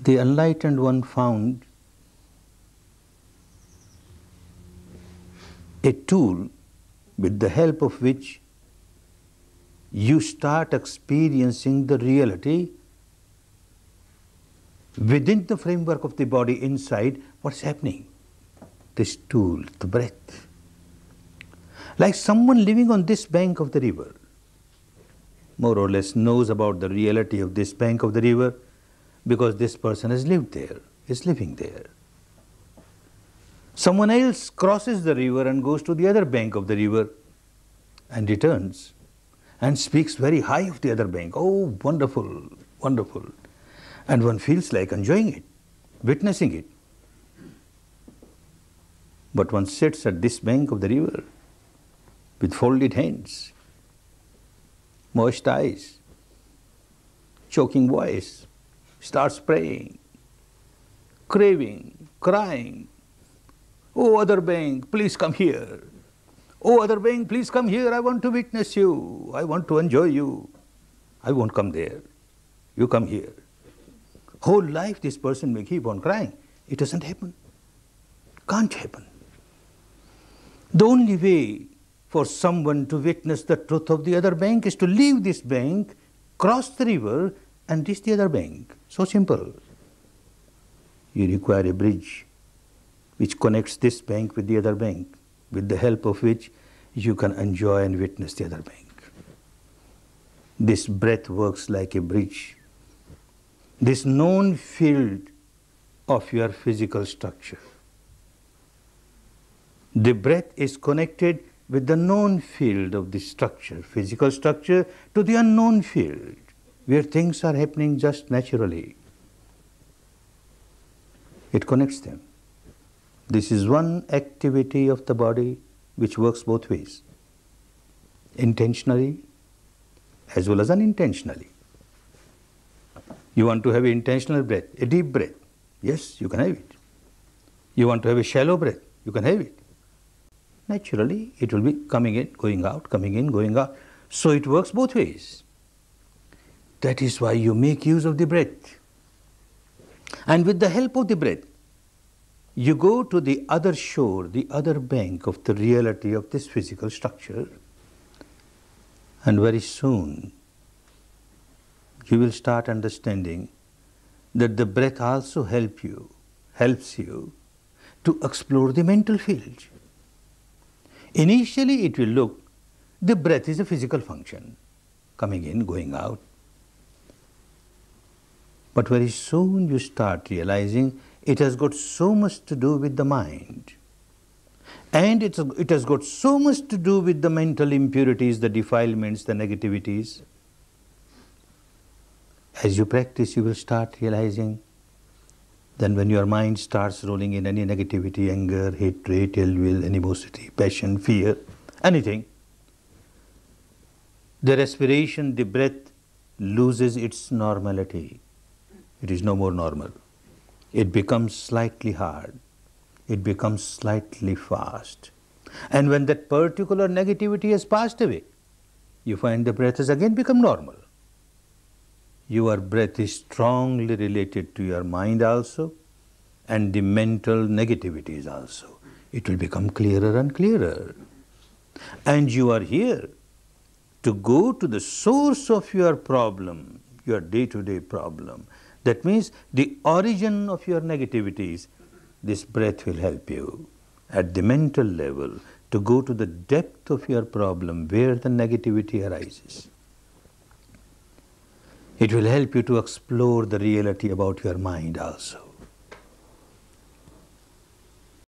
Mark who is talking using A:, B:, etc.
A: the enlightened one found a tool with the help of which you start experiencing the reality within the framework of the body inside what's happening this tool the breath like someone living on this bank of the river more or less knows about the reality of this bank of the river because this person has lived there, is living there. Someone else crosses the river and goes to the other bank of the river and returns and speaks very high of the other bank. Oh, wonderful, wonderful. And one feels like enjoying it, witnessing it. But one sits at this bank of the river with folded hands, moist eyes, choking voice, starts praying, craving, crying, Oh, other being, please come here. Oh, other being, please come here. I want to witness you. I want to enjoy you. I won't come there. You come here. Whole life this person may keep on crying. It doesn't happen. Can't happen. The only way for someone to witness the truth of the other bank is to leave this bank, cross the river, and this the other bank. So simple. You require a bridge which connects this bank with the other bank, with the help of which you can enjoy and witness the other bank. This breath works like a bridge. This known field of your physical structure. The breath is connected with the known field of the structure, physical structure, to the unknown field where things are happening just naturally. It connects them. This is one activity of the body which works both ways intentionally as well as unintentionally. You want to have an intentional breath, a deep breath. Yes, you can have it. You want to have a shallow breath, you can have it. Naturally, it will be coming in, going out, coming in, going out. So it works both ways. That is why you make use of the breath. And with the help of the breath, you go to the other shore, the other bank of the reality of this physical structure, and very soon you will start understanding that the breath also help you, helps you to explore the mental field. Initially, it will look the breath is a physical function, coming in, going out, but very soon you start realizing it has got so much to do with the mind. And it's, it has got so much to do with the mental impurities, the defilements, the negativities. As you practice, you will start realizing. Then, when your mind starts rolling in any negativity, anger, hatred, ill will, animosity, passion, fear, anything, the respiration, the breath loses its normality it is no more normal. It becomes slightly hard. It becomes slightly fast. And when that particular negativity has passed away, you find the breath has again become normal. Your breath is strongly related to your mind also and the mental negativities also. It will become clearer and clearer. And you are here to go to the source of your problem, your day to day problem, that means the origin of your negativities, this breath will help you at the mental level to go to the depth of your problem where the negativity arises. It will help you to explore the reality about your mind also.